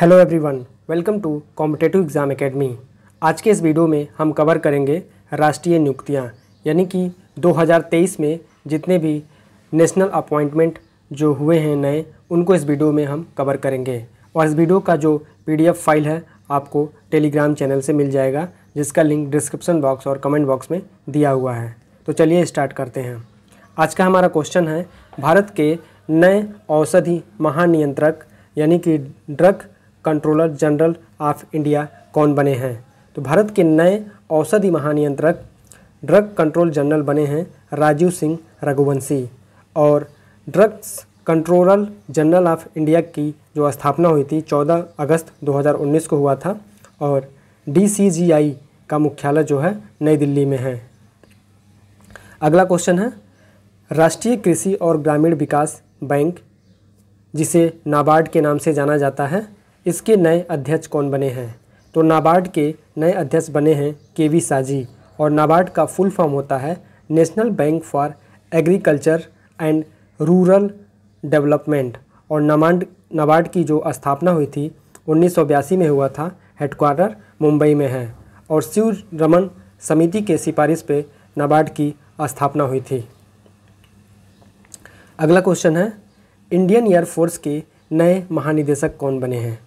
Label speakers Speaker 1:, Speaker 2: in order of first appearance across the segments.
Speaker 1: hello everyone welcome to competitive exam academy आज के इस वीडियो में हम कवर करेंगे राष्ट्रीय नियुक्तियां यानी कि 2023 में जितने भी नेशनल अपॉइंटमेंट जो हुए हैं नए उनको इस वीडियो में हम कवर करेंगे और इस वीडियो का जो पीडीएफ फाइल है आपको टेलीग्राम चैनल से मिल जाएगा जिसका लिंक डिस्क्रिप्सन बॉक्स और कमेंट बॉक्स में दिया हुआ है तो चलिए स्टार्ट करते हैं आज का हमारा क्वेश्चन है भारत के नए औषधि महानियंत्रक यानी कि drug controller general of India कौन बने हैं तो भारत के नए औषधि महानियंत्रक ड्रग कंट्रोल जनरल बने हैं राजीव सिंह रघुवंशी और drugs controller general of India की जो स्थापना हुई थी 14 अगस्त 2019 को हुआ था और डीसीजीआई का मुख्यालय जो है नई दिल्ली में है अगला क्वेश्चन है राष्ट्रीय कृषि और ग्रामीण विकास बैंक जिसे नाबार्ड के नाम से जाना जाता है इसके नए अध्यक्ष कौन बने हैं तो नाबार्ड के नए अध्यक्ष बने हैं के वी साजी और नाबार्ड का फुल फॉर्म होता है national bank for agriculture and rural development और नाबार्ड नाबार्ड की जो स्थापना हुई थी उन्नीस में हुआ था हेडक्वार्टर मुंबई में है और शिव रमन समिति के सिफारिश पे नाबार्ड की स्थापना हुई थी अगला क्वेश्चन है इंडियन एयरफोर्स के नए महानिदेशक कौन बने हैं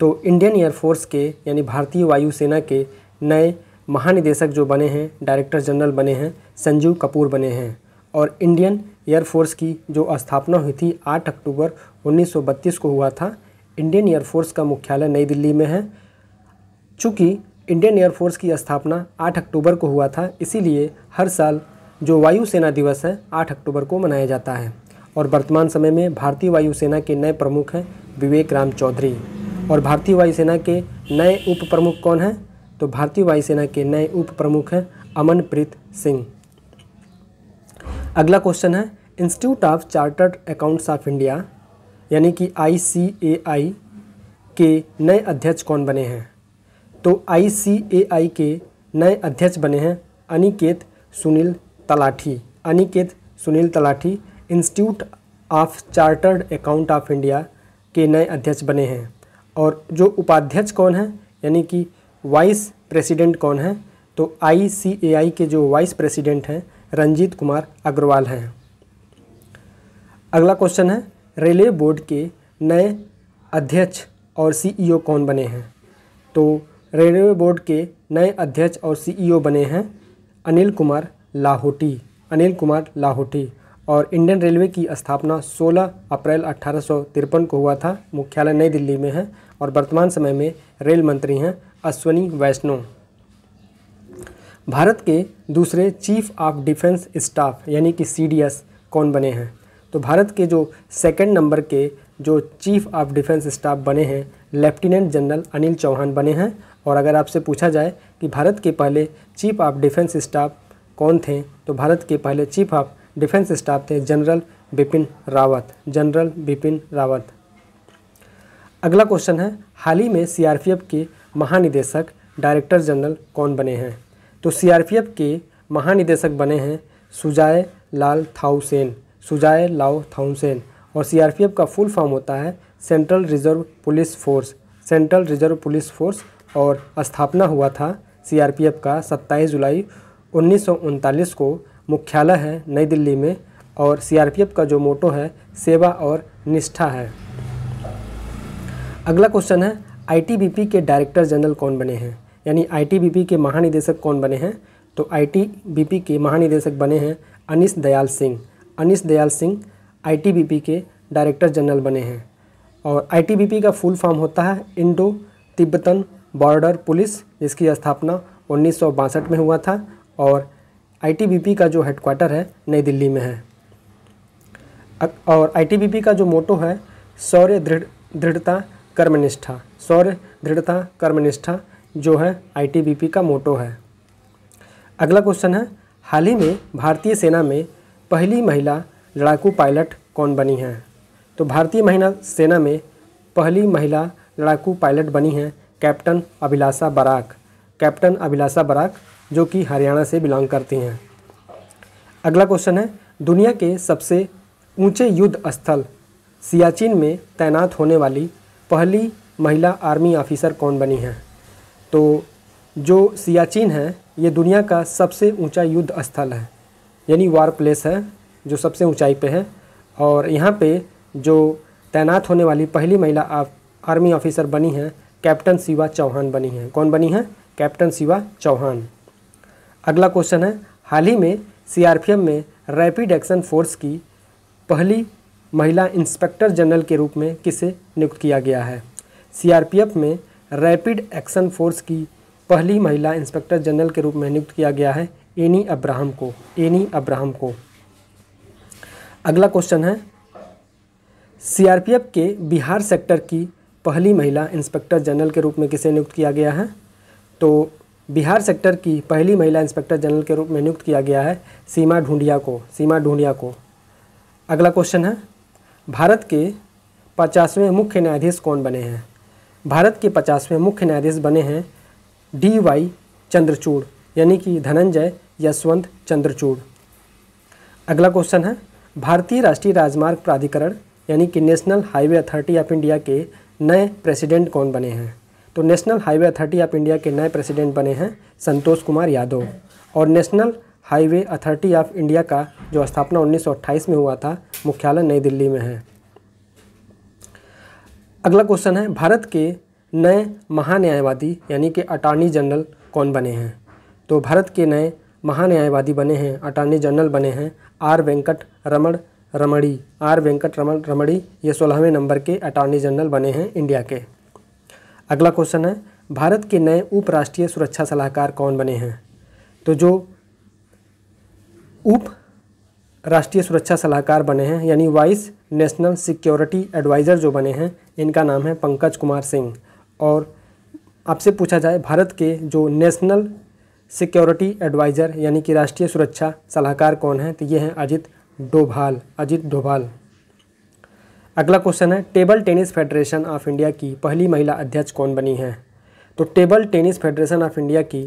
Speaker 1: तो इंडियन एयरफोर्स के यानी भारतीय वायुसेना के नए महानिदेशक जो बने हैं डायरेक्टर जनरल बने हैं संजीव कपूर बने हैं और इंडियन एयरफोर्स की जो स्थापना हुई थी 8 अक्टूबर 1932 को हुआ था इंडियन एयरफोर्स का मुख्यालय नई दिल्ली में है चूँकि इंडियन एयरफोर्स की स्थापना 8 अक्टूबर को हुआ था इसीलिए हर साल जो वायुसेना दिवस है 8 अक्टूबर को मनाया जाता है और वर्तमान समय में भारतीय वायुसेना के नए प्रमुख हैं विवेक राम चौधरी और भारतीय वायुसेना के नए उप प्रमुख कौन हैं तो भारतीय वायुसेना के नए उप प्रमुख हैं अमनप्रीत सिंह अगला क्वेश्चन है institute of chartered accounts of India यानी कि आई के नए अध्यक्ष कौन बने हैं तो आई के नए अध्यक्ष बने हैं Aniket Sunil Talathi Aniket Sunil Talathi institute of chartered account of India के नए अध्यक्ष बने हैं और जो उपाध्यक्ष कौन है यानी कि वाइस प्रेसिडेंट कौन है तो आई के जो वाइस प्रेसिडेंट हैं रंजीत कुमार अग्रवाल हैं अगला क्वेश्चन है रेलवे बोर्ड के नए अध्यक्ष और सीईओ e कौन बने हैं तो रेलवे बोर्ड के नए अध्यक्ष और सीईओ e बने हैं अनिल कुमार लाहोटी अनिल कुमार लाहोटी और इंडियन रेलवे की स्थापना 16 अप्रैल अठारह को हुआ था मुख्यालय नई दिल्ली में है और वर्तमान समय में रेल मंत्री हैं अश्वनी वैष्णव भारत के दूसरे चीफ ऑफ डिफेंस स्टाफ यानी कि सी कौन बने हैं तो भारत के जो सेकंड नंबर के जो चीफ ऑफ डिफेंस स्टाफ बने हैं लेफ्टिनेंट जनरल अनिल चौहान बने हैं और अगर आपसे पूछा जाए कि भारत के पहले चीफ ऑफ डिफेंस स्टाफ कौन थे तो भारत के पहले चीफ ऑफ डिफेंस स्टाफ थे जनरल बिपिन रावत जनरल बिपिन रावत अगला क्वेश्चन है हाल ही में सीआरपीएफ के महानिदेशक डायरेक्टर जनरल कौन बने हैं तो सीआरपीएफ के महानिदेशक बने हैं सुजाय लाल थाउसेन सुजाय लाओ थाउसेन और सीआरपीएफ का फुल फॉर्म होता है central reserve police force central reserve police force और स्थापना हुआ था सीआरपीएफ का 27 जुलाई उन्नीस को मुख्यालय है नई दिल्ली में और सीआरपीएफ का जो मोटो है सेवा और निष्ठा है अगला क्वेश्चन है आईटीबीपी के डायरेक्टर जनरल कौन बने हैं यानी आईटीबीपी के महानिदेशक कौन बने हैं तो आईटीबीपी के महानिदेशक बने हैं अनिश दयाल सिंह अनिश दयाल सिंह आईटीबीपी के डायरेक्टर जनरल बने हैं और आईटीबीपी का फुल फॉर्म होता है इंडो तिब्बतन बॉर्डर पुलिस जिसकी स्थापना उन्नीस में हुआ था और आईटीबीपी का जो हेडक्वार्टर है नई दिल्ली में है और आईटीबीपी का जो मोटो है सौर्य दृढ़ दृढ़ता कर्मनिष्ठा सौर्य दृढ़ता कर्मनिष्ठा जो है आईटीबीपी का मोटो है अगला क्वेश्चन है हाल ही में भारतीय सेना में पहली महिला लड़ाकू पायलट कौन बनी है तो भारतीय महिला सेना में पहली महिला लड़ाकू पायलट बनी है कैप्टन अभिलाषा बराक कैप्टन अभिलाषा बराक जो कि हरियाणा से बिलोंग करती हैं अगला क्वेश्चन है दुनिया के सबसे ऊंचे युद्ध स्थल सियाचिन में तैनात होने वाली पहली महिला आर्मी ऑफिसर कौन बनी है तो जो सियाचिन है ये दुनिया का सबसे ऊंचा युद्ध स्थल है यानी वार प्लेस है जो सबसे ऊंचाई पे है और यहाँ पे जो तैनात होने वाली पहली महिला आर्मी ऑफिसर बनी है कैप्टन शिवा चौहान बनी है कौन बनी है कैप्टन शिवा चौहान अगला क्वेश्चन है हाल ही में सीआरपीएफ में रैपिड एक्शन फोर्स की पहली महिला इंस्पेक्टर जनरल के रूप में किसे नियुक्त किया गया है सीआरपीएफ में रैपिड एक्शन फोर्स की पहली महिला इंस्पेक्टर जनरल के रूप में नियुक्त किया गया है एनी अब्राहम को एनी अब्राहम को अगला क्वेश्चन है सीआरपीएफ के बिहार सेक्टर की पहली महिला इंस्पेक्टर जनरल के रूप में किसे नियुक्त किया गया है तो बिहार सेक्टर की पहली महिला इंस्पेक्टर जनरल के रूप में नियुक्त किया गया है सीमा ढूंढिया को सीमा ढूंढिया को अगला क्वेश्चन है भारत के पचासवें मुख्य न्यायाधीश कौन बने हैं भारत के पचासवें मुख्य न्यायाधीश बने हैं डी वाई चंद्रचूड़ यानी कि धनंजय यशवंत चंद्रचूड़ अगला क्वेश्चन है भारतीय राष्ट्रीय राजमार्ग प्राधिकरण यानी कि national highway authority of India के नए प्रेसिडेंट कौन बने हैं तो national highway authority of India के नए प्रेसिडेंट बने हैं संतोष कुमार यादव और national highway authority of India का जो स्थापना 1928 में हुआ था मुख्यालय नई दिल्ली में है अगला क्वेश्चन है भारत के नए महान्यायवादी यानी कि अटॉर्नी जनरल कौन बने हैं तो भारत के नए महान्यायवादी बने हैं अटॉर्नी जनरल बने हैं आर वेंकट रमण रमणी आर वेंकट रमण रमणी ये सोलहवें नंबर के अटॉर्नी जनरल बने हैं इंडिया के अगला क्वेश्चन है भारत के नए उपराष्ट्रीय सुरक्षा सलाहकार कौन बने हैं तो जो उप राष्ट्रीय सुरक्षा सलाहकार बने हैं यानी वाइस नेशनल सिक्योरिटी एडवाइज़र जो बने हैं इनका नाम है पंकज कुमार सिंह और आपसे पूछा जाए भारत के जो नेशनल सिक्योरिटी एडवाइज़र यानी कि राष्ट्रीय सुरक्षा सलाहकार कौन है तो ये हैं अजित डोभाल अजित डोभाल अगला क्वेश्चन है table tennis federation of India की पहली महिला अध्यक्ष कौन बनी है तो table tennis federation of India की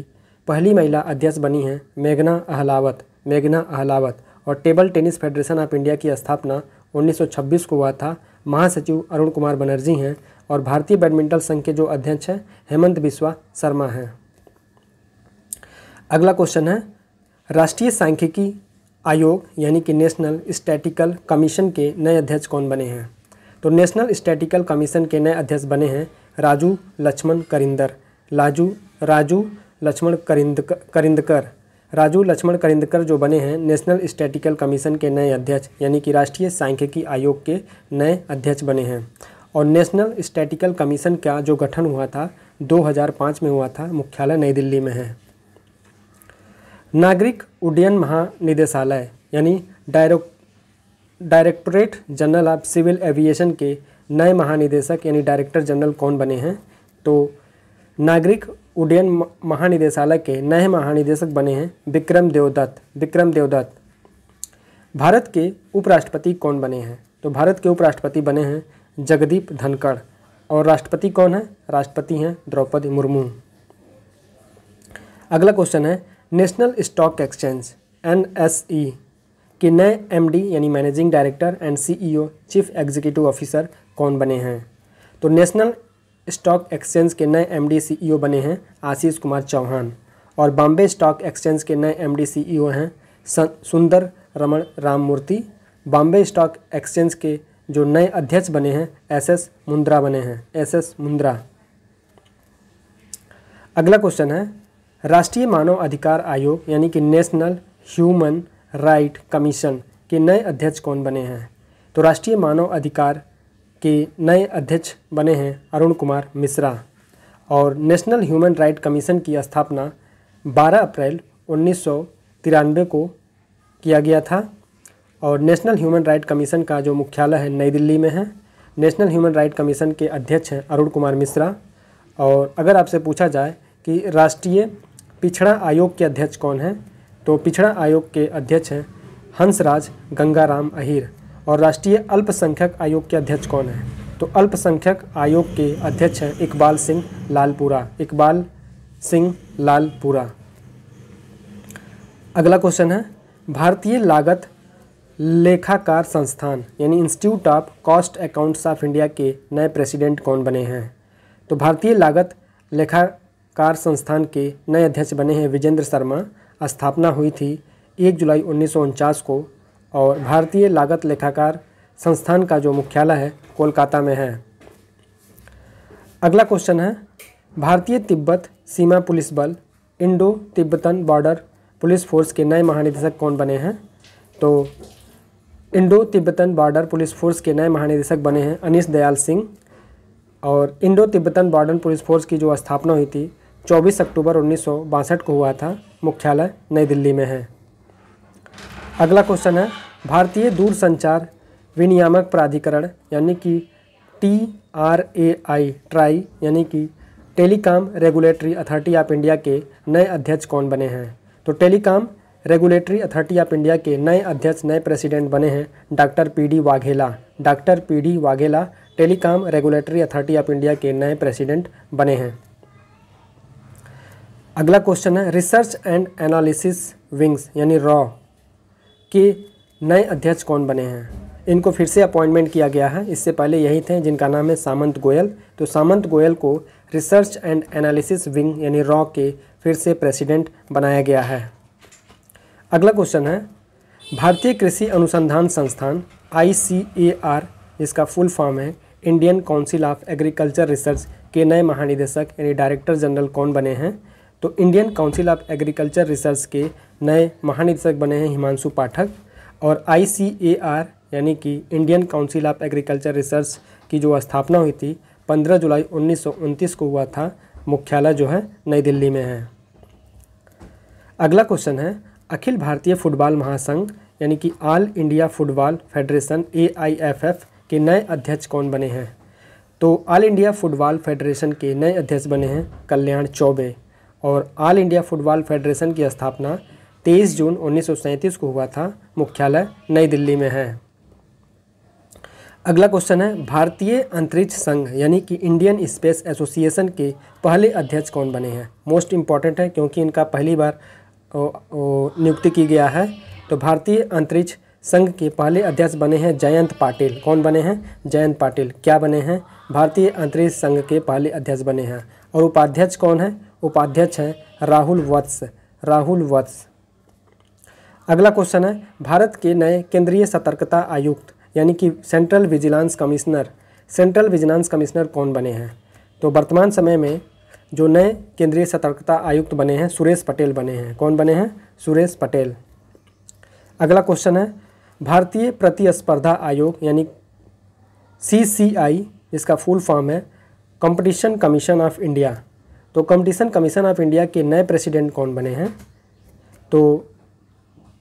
Speaker 1: पहली महिला अध्यक्ष बनी है मेघना अहलावत मेघना अहलावत और table tennis federation of India की स्थापना 1926 को हुआ था महासचिव अरुण कुमार बनर्जी हैं और भारतीय बैडमिंटन संघ के जो अध्यक्ष हैं हेमंत बिस्वा शर्मा हैं अगला क्वेश्चन है राष्ट्रीय सांख्यिकी आयोग यानी कि नेशनल स्टैटिकल कमीशन के नए अध्यक्ष कौन बने हैं तो नेशनल स्टैटिकल कमीशन के नए अध्यक्ष बने हैं राजू लक्ष्मण करिंदर लाजू राजू लक्ष्मण करिंद करिंदकर राजू लक्ष्मण करिंदकर जो बने हैं नेशनल स्टैटिकल कमीशन के नए अध्यक्ष यानी कि राष्ट्रीय सांख्यिकी आयोग के नए अध्यक्ष बने हैं और नेशनल स्टैटिकल कमीशन का जो गठन हुआ था 2005 में हुआ था मुख्यालय नई दिल्ली में है नागरिक उड्डयन महानिदेशालय यानी direct directorate general of civil aviation के नए महानिदेशक यानी डायरेक्टर जनरल कौन बने हैं तो नागरिक उड्डयन महानिदेशालय के नए महानिदेशक बने हैं विक्रम देवदत्त विक्रम देवदत्त भारत के उपराष्ट्रपति कौन बने हैं तो भारत के उपराष्ट्रपति बने हैं जगदीप धनखड़ और राष्ट्रपति कौन है राष्ट्रपति हैं द्रौपदी मुर्मू अगला क्वेश्चन है national stock exchange N S E कि नए एमडी यानी managing director and CEO chief executive officer कौन बने हैं तो नेशनल स्टॉक एक्सचेंज के नए एमडी सीईओ e बने हैं आशीष कुमार चौहान और बॉम्बे स्टॉक एक्सचेंज के नए एमडी सीईओ e हैं Sundararaman Ramamurthy Bombay stock exchange के जो नए अध्यक्ष बने हैं एस एस मुंद्रा बने हैं एस एस मुंद्रा अगला क्वेश्चन है राष्ट्रीय मानव अधिकार आयोग यानी कि नेशनल ह्यूमन राइट कमीशन के नए अध्यक्ष कौन बने हैं तो राष्ट्रीय मानव अधिकार के नए अध्यक्ष बने हैं अरुण कुमार मिश्रा और नेशनल ह्यूमन राइट कमीशन की स्थापना 12 अप्रैल उन्नीस को किया गया था और नेशनल ह्यूमन राइट कमीशन का जो मुख्यालय है नई दिल्ली में है नेशनल ह्यूमन राइट कमीशन के अध्यक्ष हैं अरुण कुमार मिश्रा और अगर आपसे पूछा जाए कि राष्ट्रीय पिछड़ा आयोग के अध्यक्ष कौन हैं तो पिछड़ा आयोग के अध्यक्ष हैं हंसराज गंगाराम अहिर और राष्ट्रीय अल्पसंख्यक आयोग के अध्यक्ष कौन हैं तो अल्पसंख्यक आयोग के अध्यक्ष हैं इकबाल सिंह लालपुरा इकबाल सिंह लालपुरा अगला क्वेश्चन है भारतीय लागत लेखाकार संस्थान यानी institute of cost accounts of India के नए प्रेसिडेंट कौन बने हैं तो भारतीय लागत लेखाकार संस्थान के नए अध्यक्ष बने हैं विजेंद्र शर्मा स्थापना हुई थी 1 जुलाई उन्नीस को और भारतीय लागत लेखाकार संस्थान का जो मुख्यालय है कोलकाता में है अगला क्वेश्चन है भारतीय तिब्बत सीमा पुलिस बल Indo Tibetan border police force के नए महानिदेशक कौन बने हैं तो Indo Tibetan border police force के नए महानिदेशक बने हैं अनिश दयाल सिंह और Indo Tibetan border police force की जो स्थापना हुई थी 24 अक्टूबर उन्नीस को हुआ था मुख्यालय नई दिल्ली में है अगला क्वेश्चन है भारतीय दूरसंचार विनियामक प्राधिकरण यानी कि T R A I TRAI यानी कि telecom regulatory authority of India के नए अध्यक्ष कौन बने हैं तो telecom regulatory authority of India के नए अध्यक्ष नए प्रेसिडेंट बने हैं doctor P D Vaghela doctor P D Vaghela telecom regulatory authority of India के नए प्रेसिडेंट बने हैं अगला क्वेश्चन है रिसर्च एंड एनालिसिस विंग्स यानी रॉ के नए अध्यक्ष कौन बने हैं इनको फिर से अपॉइंटमेंट किया गया है इससे पहले यही थे जिनका नाम है सामंत गोयल तो सामंत गोयल को रिसर्च एंड एनालिसिस विंग यानी रॉ के फिर से प्रेसिडेंट बनाया गया है अगला क्वेश्चन है भारतीय कृषि अनुसंधान संस्थान आई इसका फुल फॉर्म है Indian council of agriculture research के नए महानिदेशक यानी डायरेक्टर जनरल कौन बने हैं तो Indian council of agriculture research के नए महानिदेशक बने हैं हिमांशु पाठक और आई यानी कि Indian council of agriculture research की जो स्थापना हुई थी 15 जुलाई उन्नीस को हुआ था मुख्यालय जो है नई दिल्ली में है अगला क्वेश्चन है अखिल भारतीय फुटबॉल महासंघ यानी कि all India football federation A के नए अध्यक्ष कौन बने हैं तो ऑल इंडिया फुटबॉल फेडरेशन के नए अध्यक्ष बने हैं कल्याण चौबे और ऑल इंडिया फुटबॉल फेडरेशन की स्थापना 23 जून उन्नीस को हुआ था मुख्यालय नई दिल्ली में है अगला क्वेश्चन है भारतीय अंतरिक्ष संघ यानी कि इंडियन स्पेस एसोसिएशन के पहले अध्यक्ष कौन बने हैं मोस्ट इम्पॉर्टेंट है क्योंकि इनका पहली बार नियुक्ति की गया है तो भारतीय अंतरिक्ष संघ के पहले अध्यक्ष बने हैं जयंत पाटिल कौन बने हैं जयंत पाटिल क्या बने हैं भारतीय अंतरिक्ष संघ के पहले अध्यक्ष बने हैं और उपाध्यक्ष कौन है उपाध्यक्ष हैं राहुल वत्स राहुल वत्स अगला क्वेश्चन है भारत के नए केंद्रीय सतर्कता आयुक्त यानी कि central vigilance commissioner central vigilance commissioner कौन बने हैं तो वर्तमान समय में जो नए केंद्रीय सतर्कता आयुक्त बने हैं सुरेश पटेल बने हैं कौन बने हैं सुरेश पटेल अगला क्वेश्चन है भारतीय प्रतिस्पर्धा आयोग यानी सी सी आई जिसका फुल फॉर्म है कंपटीशन कमीशन ऑफ इंडिया तो कंपटीशन कमीशन ऑफ इंडिया के नए प्रेसिडेंट कौन बने हैं तो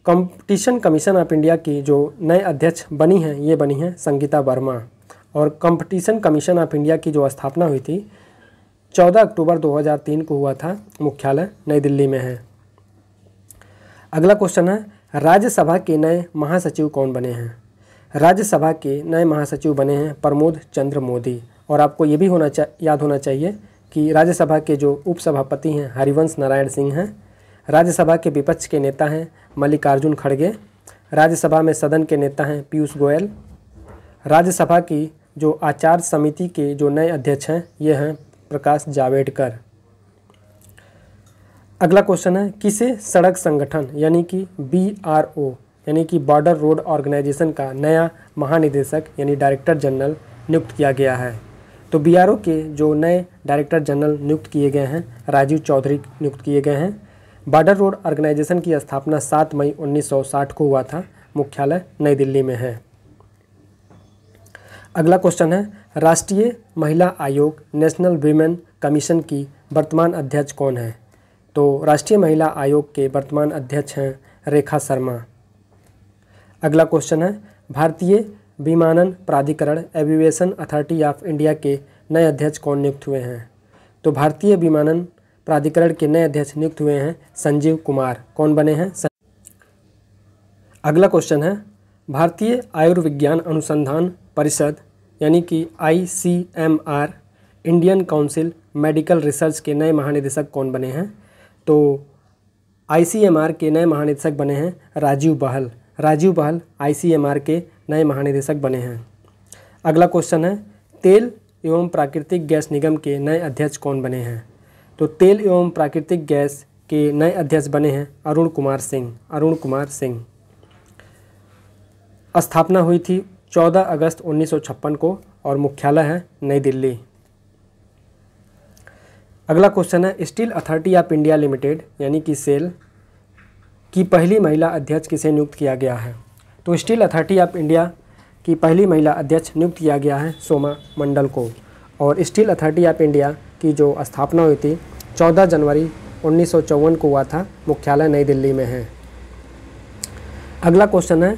Speaker 1: कंपटीशन कमीशन ऑफ इंडिया की जो नए अध्यक्ष बनी हैं ये बनी हैं संगीता वर्मा और कंपटीशन कमीशन ऑफ इंडिया की जो स्थापना हुई थी 14 अक्टूबर 2003 को हुआ था मुख्यालय नई दिल्ली में है अगला क्वेश्चन है राज्यसभा के नए महासचिव कौन बने हैं राज्यसभा के नए महासचिव बने हैं प्रमोद चंद्र मोदी और आपको ये भी होना याद होना चाहिए कि राज्यसभा के जो उपसभापति हैं हरिवंश नारायण सिंह हैं राज्यसभा के विपक्ष के नेता हैं मल्लिकार्जुन खड़गे राज्यसभा में सदन के नेता हैं पीयूष गोयल राज्यसभा की जो आचार समिति के जो नए अध्यक्ष हैं ये हैं प्रकाश जावेडकर अगला क्वेश्चन है किसे सड़क संगठन यानी कि बी आर ओ यानी कि बॉर्डर रोड ऑर्गेनाइजेशन का नया महानिदेशक यानी डायरेक्टर जनरल नियुक्त किया गया है तो बी के जो नए डायरेक्टर जनरल नियुक्त किए गए हैं राजीव चौधरी नियुक्त किए गए हैं बॉर्डर रोड ऑर्गेनाइजेशन की स्थापना 7 मई 1960 को हुआ था मुख्यालय नई दिल्ली में है अगला क्वेश्चन है राष्ट्रीय महिला आयोग नेशनल वीमेन कमीशन की वर्तमान अध्यक्ष कौन है तो राष्ट्रीय महिला आयोग के वर्तमान अध्यक्ष हैं रेखा शर्मा अगला क्वेश्चन है भारतीय विमानन प्राधिकरण एविएशन अथॉरिटी ऑफ इंडिया के नए अध्यक्ष कौन नियुक्त हुए हैं तो भारतीय विमानन प्राधिकरण के नए अध्यक्ष नियुक्त हुए हैं संजीव कुमार कौन बने हैं अगला क्वेश्चन है भारतीय आयुर्विज्ञान अनुसंधान परिषद यानी कि ICMR Indian council medical research के नए महानिदेशक कौन बने हैं तो आईसीएमआर के नए महानिदेशक बने हैं राजीव बहल राजीव बहल आईसीएमआर के नए महानिदेशक बने हैं अगला क्वेश्चन है तेल एवं प्राकृतिक गैस निगम के नए अध्यक्ष कौन बने हैं तो तेल एवं प्राकृतिक गैस के नए अध्यक्ष बने हैं अरुण कुमार सिंह अरुण कुमार सिंह स्थापना हुई थी 14 अगस्त 1956 को और मुख्यालय है नई दिल्ली अगला क्वेश्चन है steel authority of India limited यानी कि सेल की पहली महिला अध्यक्ष किसे नियुक्त किया गया है तो स्टील अथॉरिटी ऑफ इंडिया की पहली महिला अध्यक्ष नियुक्त किया गया है सोमा मंडल को और स्टील अथॉरिटी ऑफ इंडिया की जो स्थापना हुई थी 14 जनवरी उन्नीस को हुआ था मुख्यालय नई दिल्ली में है अगला क्वेश्चन है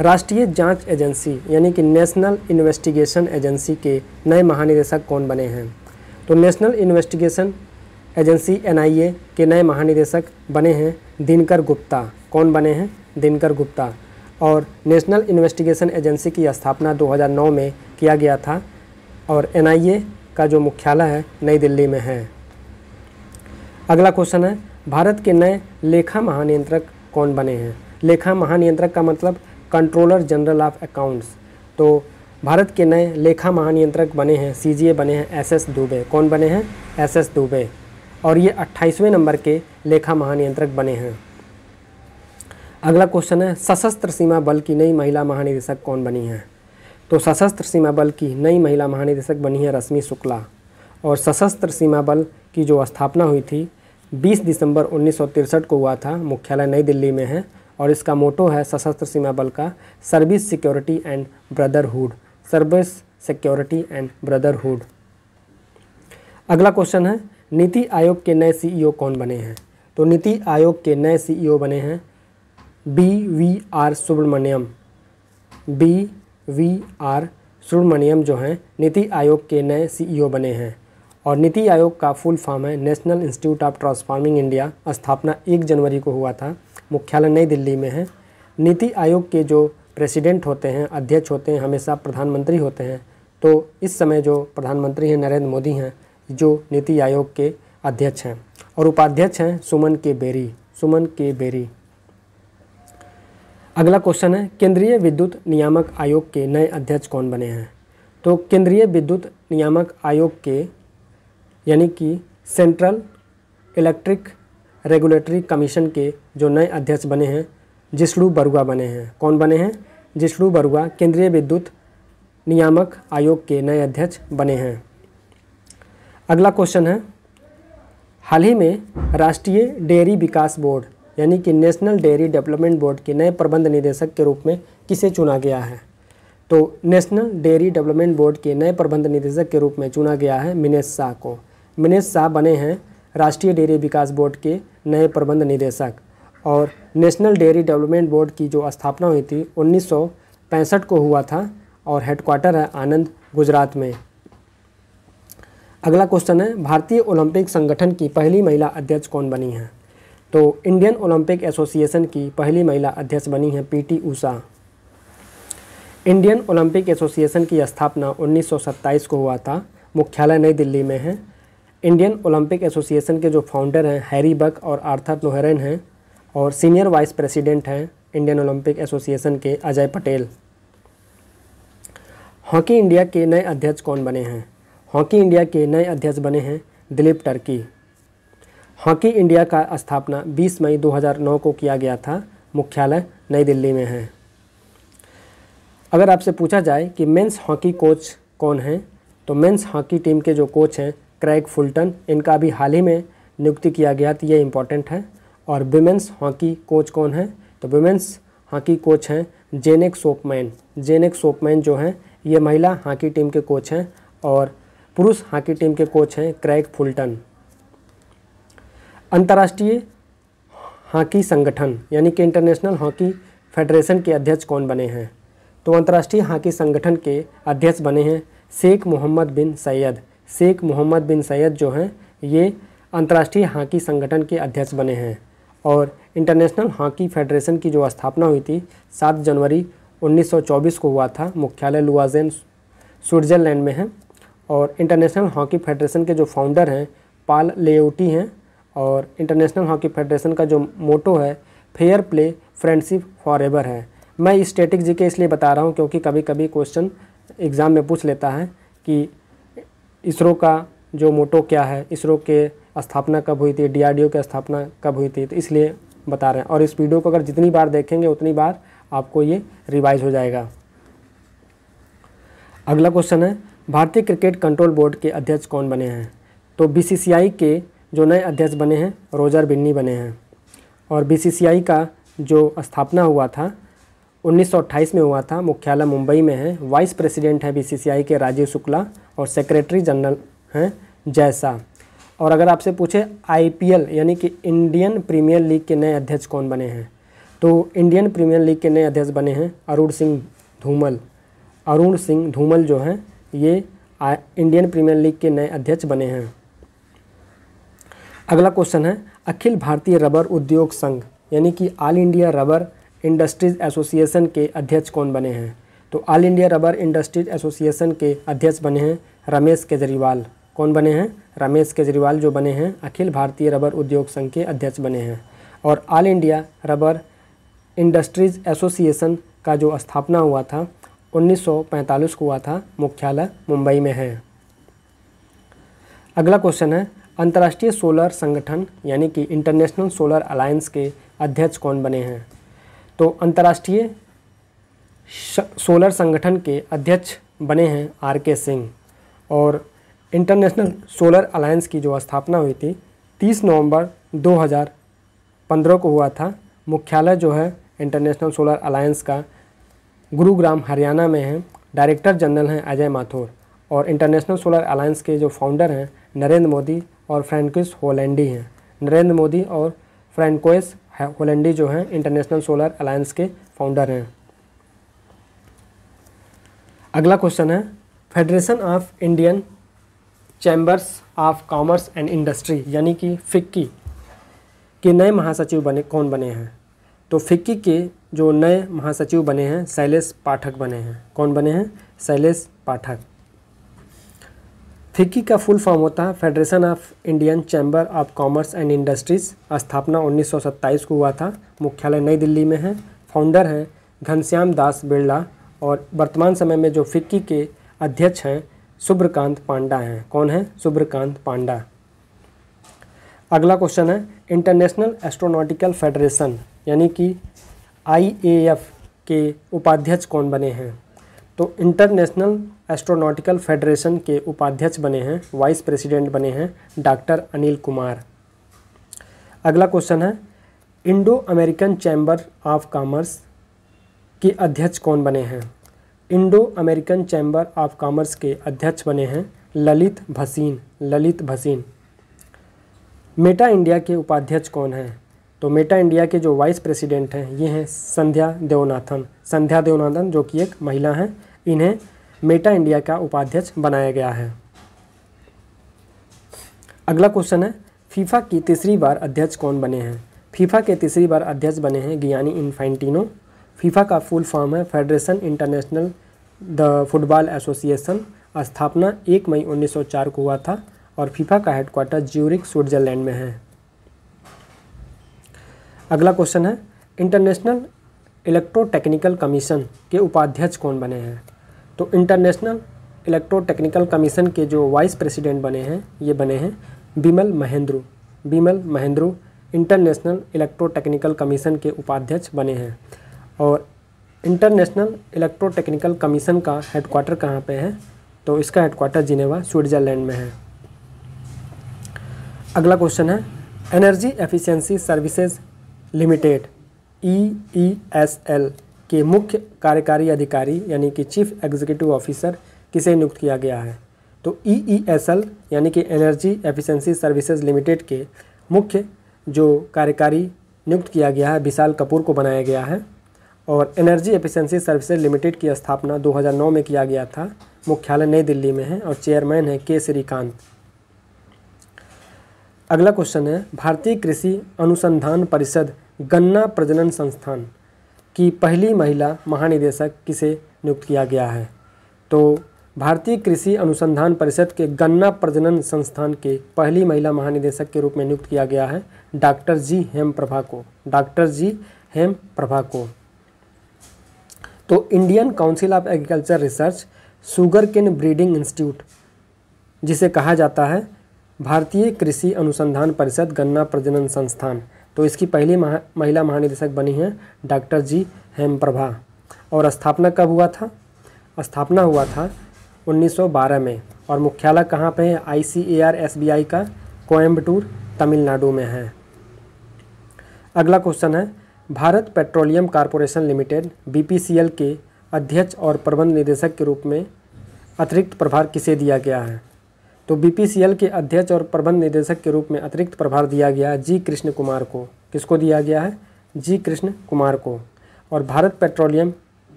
Speaker 1: राष्ट्रीय जांच एजेंसी यानी कि नेशनल इन्वेस्टिगेशन एजेंसी के नए महानिदेशक कौन बने हैं तो नेशनल इन्वेस्टिगेशन एजेंसी एन के नए महानिदेशक बने हैं दिनकर गुप्ता कौन बने हैं दिनकर गुप्ता और नेशनल इन्वेस्टिगेशन एजेंसी की स्थापना 2009 में किया गया था और एनआईए का जो मुख्यालय है नई दिल्ली में है अगला क्वेश्चन है भारत के नए लेखा महानियंत्रक कौन बने हैं लेखा महानियंत्रक का मतलब कंट्रोलर जनरल ऑफ अकाउंट्स तो भारत के नए लेखा महानियंत्रक बने हैं सीजीए बने हैं एसएस दुबे कौन बने हैं एसएस दुबे और ये 28वें नंबर के लेखा महानियंत्रक बने हैं अगला क्वेश्चन है सशस्त्र सीमा बल की नई महिला महानिदेशक कौन बनी है तो सशस्त्र सीमा बल की नई महिला महानिदेशक बनी है रश्मि शुक्ला और सशस्त्र सीमा बल की जो स्थापना हुई थी 20 दिसंबर उन्नीस को हुआ था मुख्यालय नई दिल्ली में है और इसका मोटो है सशस्त्र सीमा बल का service security and brotherhood service security and brotherhood अगला क्वेश्चन है नीति आयोग के नए सीईओ e कौन बने हैं तो नीति आयोग के नए सीईओ e बने हैं B V R Subrahmanyam B V R Subrahmanyam जो हैं नीति आयोग के नए सीईओ e बने हैं और नीति आयोग का फुल फॉर्म है national institute of transforming India स्थापना एक जनवरी को हुआ था मुख्यालय नई दिल्ली में है नीति आयोग के जो प्रेसिडेंट होते हैं अध्यक्ष होते हैं हमेशा प्रधानमंत्री होते हैं तो इस समय जो प्रधानमंत्री हैं नरेंद्र मोदी हैं जो नीति आयोग के अध्यक्ष हैं और उपाध्यक्ष हैं सुमन के बेरी सुमन के बेरी अगला क्वेश्चन है केंद्रीय विद्युत नियामक आयोग के नए अध्यक्ष कौन बने हैं तो केंद्रीय विद्युत नियामक आयोग के यानी कि सेंट्रल इलेक्ट्रिक रेगुलेटरी कमीशन के जो नए अध्यक्ष बने हैं जिष्णु बरुआ बने हैं कौन बने हैं जिष्णु बरुआ केंद्रीय विद्युत नियामक आयोग के नए अध्यक्ष बने हैं अगला क्वेश्चन है हाल ही में राष्ट्रीय डेयरी विकास बोर्ड यानी कि नेशनल डेयरी डेवलपमेंट बोर्ड के नए प्रबंध निदेशक के रूप में किसे चुना गया है तो नेशनल डेयरी डेवलपमेंट बोर्ड के नए प्रबंध निदेशक के रूप में चुना गया है मिनेश शाह को मिनेश शाह बने हैं राष्ट्रीय डेयरी विकास बोर्ड के नए प्रबंध निदेशक और नेशनल डेयरी डेवलपमेंट बोर्ड की जो स्थापना हुई थी उन्नीस को हुआ था और हेडक्वार्टर है आनंद गुजरात में अगला क्वेश्चन है भारतीय ओलंपिक संगठन की पहली महिला अध्यक्ष कौन बनी है तो इंडियन ओलंपिक एसोसिएशन की पहली महिला अध्यक्ष बनी हैं P T Usha Indian Olympic association की स्थापना 1927 को हुआ था मुख्यालय नई दिल्ली में है इंडियन ओलंपिक एसोसिएशन के जो फाउंडर हैं हैरी बक और आर्थर नोहरन हैं और सीनियर वाइस प्रेसिडेंट हैं इंडियन ओलंपिक एसोसिएशन के अजय पटेल हॉकी इंडिया के नए अध्यक्ष कौन बने हैं हॉकी इंडिया के नए अध्यक्ष बने हैं दिलीप टर्की हॉकी इंडिया का स्थापना 20 मई 2009 को किया गया था मुख्यालय नई दिल्ली में है अगर आपसे पूछा जाए कि मेंस हॉकी कोच कौन हैं तो मेंस हॉकी टीम के जो कोच हैं क्रैग फुलटन इनका भी हाल ही में नियुक्ति किया गया तो ये इम्पॉर्टेंट है और वुमेंस हॉकी कोच कौन है तो वुमेंस हॉकी कोच हैं जेनेक सोपमैन जेनेक सोपमैन जो हैं ये महिला हॉकी टीम के कोच हैं और पुरुष हॉकी टीम के कोच हैं क्रैग फुलटन अंतर्राष्ट्रीय हॉकी संगठन यानी कि इंटरनेशनल हॉकी फेडरेशन के अध्यक्ष कौन बने हैं तो अंतर्राष्ट्रीय हॉकी संगठन के अध्यक्ष बने हैं शेख मोहम्मद बिन सैयद शेख मोहम्मद बिन सैयद जो हैं ये अंतर्राष्ट्रीय हॉकी संगठन के अध्यक्ष बने हैं और इंटरनेशनल हॉकी फेडरेशन की जो स्थापना हुई थी सात जनवरी 1924 को हुआ था मुख्यालय लुआजेन स्विट्ज़रलैंड में है और इंटरनेशनल हॉकी फेडरेशन के जो फाउंडर हैं पाल लेओटी हैं और इंटरनेशनल हॉकी फेडरेशन का जो मोटो है fair play friendship forever है मैं स्टेटिक जी के इसलिए बता रहा हूँ क्योंकि कभी कभी क्वेश्चन एग्ज़ाम में पूछ लेता है कि इसरो का जो मोटो क्या है इसरो के स्थापना कब हुई थी डीआरडीओ की स्थापना कब हुई थी तो इसलिए बता रहे हैं और इस वीडियो को अगर जितनी बार देखेंगे उतनी बार आपको ये रिवाइज हो जाएगा अगला क्वेश्चन है भारतीय क्रिकेट कंट्रोल बोर्ड के अध्यक्ष कौन बने हैं तो बीसीसीआई के जो नए अध्यक्ष बने हैं रोजर बिन्नी बने हैं और बीसीसीआई का जो स्थापना हुआ था 1928 में हुआ था मुख्यालय मुंबई में है वाइस प्रेसिडेंट है बीसीसीआई के राजीव शुक्ला और सेक्रेटरी जनरल हैं जैसा और अगर आपसे पूछे आईपीएल यानी कि इंडियन प्रीमियर लीग के नए अध्यक्ष कौन बने हैं तो इंडियन प्रीमियर लीग के नए अध्यक्ष बने हैं अरुण सिंह धूमल अरुण सिंह धूमल जो हैं ये इंडियन प्रीमियर लीग के नए अध्यक्ष बने हैं अगला क्वेश्चन है अखिल भारतीय रबर उद्योग संघ यानी कि all India rubber industries association के अध्यक्ष कौन बने हैं तो all India rubber industries association के अध्यक्ष बने हैं रमेश केजरीवाल कौन बने हैं रमेश केजरीवाल जो बने हैं अखिल भारतीय रबर उद्योग संघ के अध्यक्ष बने हैं और all India rubber industries association का जो स्थापना हुआ था 1945 को हुआ था मुख्यालय मुंबई में है अगला क्वेश्चन है अंतर्राष्ट्रीय सोलर संगठन यानी कि इंटरनेशनल सोलर अलायंस के अध्यक्ष कौन बने हैं तो अंतर्राष्ट्रीय सोलर संगठन के अध्यक्ष बने हैं आर के सिंह और इंटरनेशनल सोलर अलायंस की जो स्थापना हुई थी 30 नवंबर 2015 को हुआ था मुख्यालय जो है इंटरनेशनल सोलर अलायंस का गुरुग्राम हरियाणा में है डायरेक्टर जनरल हैं अजय माथुर और इंटरनेशनल सोलर अलायंस के जो फाउंडर हैं नरेंद्र मोदी और फ्रैंकिस होलैंडी हैं नरेंद्र मोदी और फ्रेंकोस होलैंडी जो हैं इंटरनेशनल सोलर अलायंस के फाउंडर हैं अगला क्वेश्चन है federation of Indian chambers of commerce and industry यानी कि फिक्की के नए महासचिव बने कौन बने हैं तो फिक्की के जो नए महासचिव बने हैं शैलेश पाठक बने हैं कौन बने हैं शैलेश पाठक फिक्की का फुल फॉर्म होता है federation of Indian chamber of commerce and industries स्थापना 1927 को हुआ था मुख्यालय नई दिल्ली में है फाउंडर हैं घनश्याम दास बिरला और वर्तमान समय में जो फिक्की के अध्यक्ष हैं शुभ्रकांत पांडा हैं कौन है शुभ्रकांत पांडा अगला क्वेश्चन है इंटरनेशनल एस्ट्रोनॉटिकल फेडरेशन यानी कि आई के उपाध्यक्ष कौन बने हैं तो इंटरनेशनल एस्ट्रोनॉटिकल फेडरेशन के उपाध्यक्ष बने हैं वाइस प्रेसिडेंट बने हैं डॉक्टर अनिल कुमार अगला क्वेश्चन है Indo American chamber of commerce के अध्यक्ष कौन बने हैं Indo American chamber of commerce के अध्यक्ष बने हैं ललित भसीन ललित भसीन मेटा इंडिया के उपाध्यक्ष कौन हैं तो मेटा इंडिया के जो वाइस प्रेसिडेंट हैं ये हैं संध्या देवनाथन संध्या देवनाथन जो कि एक महिला हैं इन्हें मेटा इंडिया का उपाध्यक्ष बनाया गया है अगला क्वेश्चन है फीफा की तीसरी बार अध्यक्ष कौन बने हैं फीफा के तीसरी बार अध्यक्ष बने हैं गियानी इन्फेंटिनो फीफा का फुल फॉर्म है federation international the football association स्थापना 1 मई 1904 को हुआ था और फीफा का हेडक्वार्टर ज्यूरिक स्विट्जरलैंड में है अगला क्वेश्चन है इंटरनेशनल इलेक्ट्रोटेक्निकल कमीशन के उपाध्यक्ष कौन बने हैं तो इंटरनेशनल इलेक्ट्रो टेक्निकल कमीशन के जो वाइस प्रेसिडेंट बने हैं ये बने हैं Bimal Mahendru Bimal Mahendru international electro technical commission के उपाध्यक्ष बने हैं और इंटरनेशनल इलेक्ट्रो टेक्निकल कमीशन का हेडक्वार्टर कहाँ पे है तो इसका हेडक्वार्टर जिनेवा स्विट्ज़रलैंड में है अगला क्वेश्चन है energy efficiency services limited E E S L के मुख्य कार्यकारी अधिकारी यानी कि चीफ एग्जीक्यूटिव ऑफिसर किसे नियुक्त किया गया है तो ई एस एल यानी कि एनर्जी एफिशिएंसी सर्विसेज लिमिटेड के मुख्य जो कार्यकारी नियुक्त किया गया है विशाल कपूर को बनाया गया है और एनर्जी एफिशिएंसी सर्विसेज लिमिटेड की स्थापना 2009 में किया गया था मुख्यालय नई दिल्ली में है और चेयरमैन है के श्रीकांत अगला क्वेश्चन है भारतीय कृषि अनुसंधान परिषद गन्ना प्रजनन संस्थान की पहली महिला महानिदेशक किसे नियुक्त किया गया है तो भारतीय कृषि अनुसंधान परिषद के गन्ना प्रजनन संस्थान के पहली महिला महानिदेशक के रूप में नियुक्त किया गया है डॉक्टर जी हेम प्रभा को डॉक्टर जी हेम प्रभा को तो Indian council of agriculture research sugarcane breeding institute जिसे कहा जाता है भारतीय कृषि अनुसंधान परिषद गन्ना प्रजनन संस्थान तो इसकी पहली महा, महिला महानिदेशक बनी हैं डॉक्टर जी हेमप्रभा और स्थापना कब हुआ था स्थापना हुआ था 1912 में और मुख्यालय कहाँ पे है I C A R S B I का कोयम्बटूर तमिलनाडु में है अगला क्वेश्चन है Bharat petroleum corporation limited B के अध्यक्ष और प्रबंध निदेशक के रूप में अतिरिक्त प्रभार किसे दिया गया है तो बीपीसीएल के अध्यक्ष और प्रबंध निदेशक के रूप में अतिरिक्त प्रभार दिया गया है जी कृष्ण कुमार को किसको दिया गया है जी कृष्ण कुमार को और भारत पेट्रोलियम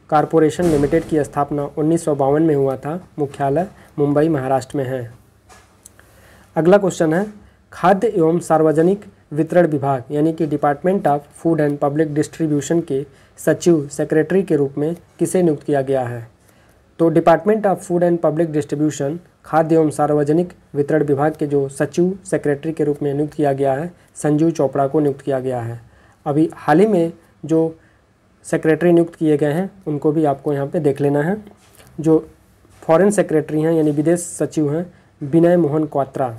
Speaker 1: कारपोरेशन लिमिटेड की स्थापना उन्नीस में हुआ था मुख्यालय मुंबई महाराष्ट्र में है अगला क्वेश्चन है खाद्य एवं सार्वजनिक वितरण विभाग यानी कि department of food and public distribution के सचिव सेक्रेटरी के रूप में किसे नियुक्त किया गया है तो department of food and public distribution खाद्य एवं सार्वजनिक वितरण विभाग के जो सचिव सेक्रेटरी के रूप में नियुक्त किया गया है संजीव चोपड़ा को नियुक्त किया गया है अभी हाल ही में जो सेक्रेटरी नियुक्त किए गए हैं उनको भी आपको यहाँ पे देख लेना है जो फॉरेन सेक्रेटरी हैं यानी विदेश सचिव हैं विनय मोहन क्वात्रा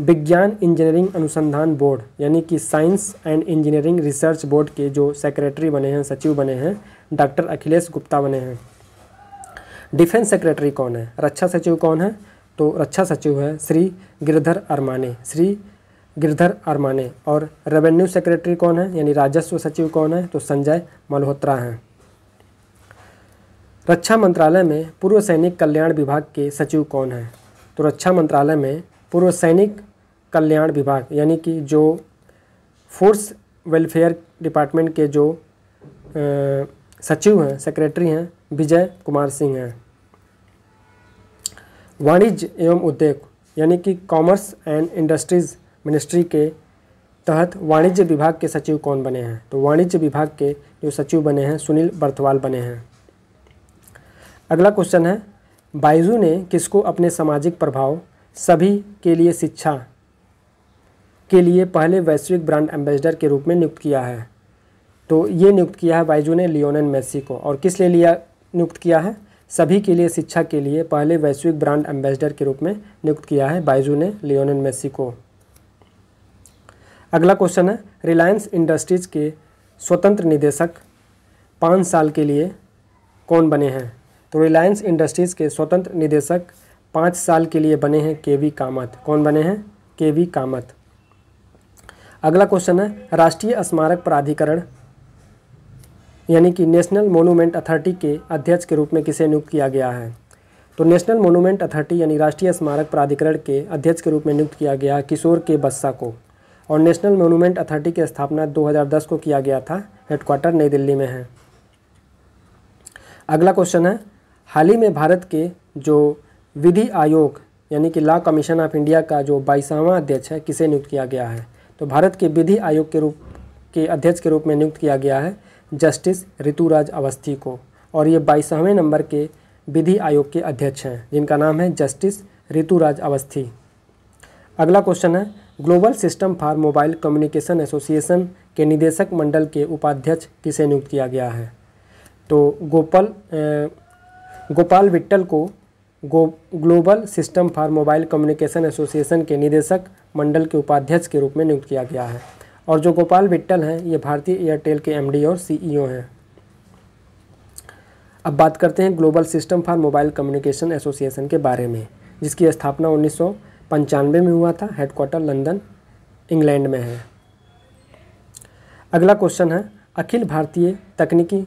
Speaker 1: विज्ञान इंजीनियरिंग अनुसंधान बोर्ड यानी कि science and engineering research board के जो सेक्रेटरी बने हैं सचिव बने हैं डॉक्टर अखिलेश गुप्ता बने हैं डिफेंस सेक्रेटरी कौन है रक्षा सचिव कौन है तो रक्षा सचिव है श्री गिरधर अरमाने श्री गिरधर अरमाने और रेवेन्यू सेक्रेटरी कौन है यानी राजस्व सचिव कौन है तो संजय मल्होत्रा हैं रक्षा मंत्रालय में पूर्व सैनिक कल्याण विभाग के सचिव कौन हैं तो रक्षा मंत्रालय में पूर्व सैनिक कल्याण विभाग यानी कि जो फोर्स वेलफेयर डिपार्टमेंट के जो आ, सचिव हैं सेक्रेटरी हैं विजय कुमार सिंह हैं वाणिज्य एवं उद्योग यानी कि कॉमर्स एंड इंडस्ट्रीज़ मिनिस्ट्री के तहत वाणिज्य विभाग के सचिव कौन बने हैं तो वाणिज्य विभाग के जो सचिव बने हैं सुनील बर्थवाल बने हैं अगला क्वेश्चन है बाइजू ने किसको अपने सामाजिक प्रभाव सभी के लिए शिक्षा के लिए पहले वैश्विक ब्रांड एम्बेसडर के रूप में नियुक्त किया है तो ये नियुक्त किया है बाइजू ने लियोनन मेसी को और किस लिए लिया नियुक्त किया है सभी के लिए शिक्षा के लिए पहले वैश्विक ब्रांड एम्बेसडर के रूप में नियुक्त किया है बाइजू ने लियोनल मेसी को अगला क्वेश्चन है रिलायंस इंडस्ट्रीज के स्वतंत्र निदेशक पाँच साल के लिए कौन बने हैं तो रिलायंस इंडस्ट्रीज़ के स्वतंत्र निदेशक पाँच साल के लिए बने हैं के वी कामत कौन बने हैं के वी कामत अगला क्वेश्चन है राष्ट्रीय स्मारक प्राधिकरण यानी कि नेशनल मोनूमेंट अथॉरिटी के अध्यक्ष के रूप में किसे नियुक्त किया गया है तो नेशनल मोनूमेंट अथॉरिटी यानी राष्ट्रीय स्मारक प्राधिकरण के अध्यक्ष के रूप में नियुक्त किया गया किशोर के बस्सा को और नेशनल मोनूमेंट अथॉरिटी की स्थापना 2010 को किया गया था हेडक्वार्टर नई दिल्ली में है अगला क्वेश्चन है हाल ही में भारत के जो विधि आयोग यानी कि लॉ कमीशन ऑफ इंडिया का जो बाईसवां अध्यक्ष है किसे नियुक्त किया गया है तो भारत के विधि आयोग के रूप के अध्यक्ष के रूप में नियुक्त किया गया है जस्टिस ऋतुराज अवस्थी को और ये बाईसवें नंबर के विधि आयोग के अध्यक्ष हैं जिनका नाम है जस्टिस ऋतुराज अवस्थी अगला क्वेश्चन है global system for mobile communication association के निदेशक मंडल के उपाध्यक्ष किसे नियुक्त किया गया है तो गोपाल गोपाल विट्टल को गो global system for mobile communication association के निदेशक मंडल के उपाध्यक्ष के रूप में नियुक्त किया गया है और जो गोपाल विट्टल हैं ये भारतीय एयरटेल के एमडी और सीईओ e हैं अब बात करते हैं global system for mobile communication association के बारे में जिसकी स्थापना उन्नीस में हुआ था हेडक्वार्टर लंदन इंग्लैंड में है अगला क्वेश्चन है अखिल भारतीय तकनीकी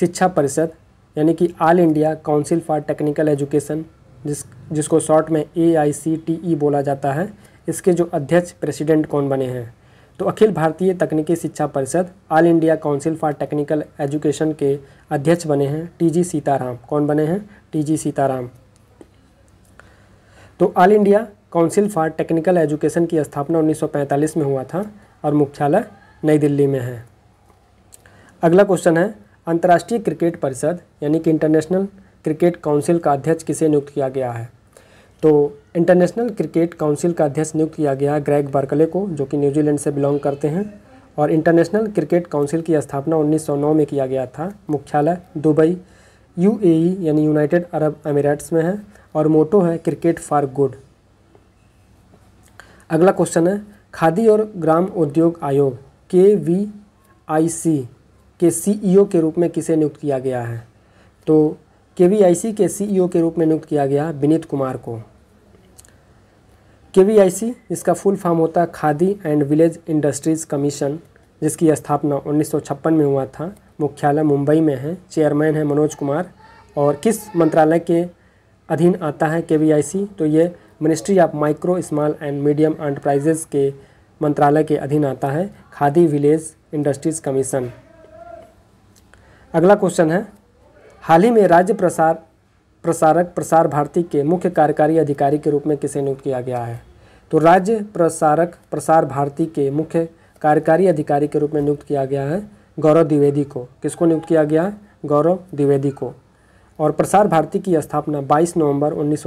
Speaker 1: शिक्षा परिषद यानी कि all India council for technical education जिस जिसको शॉर्ट में ए e बोला जाता है इसके जो अध्यक्ष प्रेसिडेंट कौन बने हैं तो अखिल भारतीय तकनीकी शिक्षा परिषद all India council for technical education के अध्यक्ष बने हैं टीजी सीताराम कौन बने हैं टीजी सीताराम तो all India council for technical education की स्थापना 1945 में हुआ था और मुख्यालय नई दिल्ली में है अगला क्वेश्चन है अंतर्राष्ट्रीय क्रिकेट परिषद यानी कि इंटरनेशनल क्रिकेट काउंसिल का अध्यक्ष किसे नियुक्त किया गया है तो इंटरनेशनल क्रिकेट काउंसिल का अध्यक्ष नियुक्त किया गया ग्रैग बार्कले को जो कि न्यूजीलैंड से बिलोंग करते हैं और इंटरनेशनल क्रिकेट काउंसिल की स्थापना 1909 में किया गया था मुख्यालय दुबई यूएई e यानी यूनाइटेड अरब अमीरेट्स में है और मोटो है क्रिकेट फॉर गुड अगला क्वेश्चन है खादी और ग्राम उद्योग आयोग के वी आई सी के सीईओ के रूप में किसे नियुक्त किया गया है तो के वी आई सी के ओ के रूप में नियुक्त किया गया विनीत कुमार को के इसका फुल फॉर्म होता है khadi and village industries commission जिसकी स्थापना 1956 में हुआ था मुख्यालय मुंबई में है चेयरमैन है मनोज कुमार और किस मंत्रालय के अधीन आता है के तो ये ministry of micro small and medium enterprises के मंत्रालय के अधीन आता है खादी विलेज इंडस्ट्रीज़ कमीशन अगला क्वेश्चन है हाल ही में राज्य प्रसार प्रसारक प्रसार भारती के मुख्य कार्यकारी अधिकारी के रूप में किसे नियुक्त किया गया है तो राज्य प्रसारक प्रसार भारती के मुख्य कार्यकारी अधिकारी के रूप में नियुक्त किया गया है गौरव द्विवेदी को किसको नियुक्त किया गया है गौरव द्विवेदी को और प्रसार भारती की स्थापना 22 नवंबर उन्नीस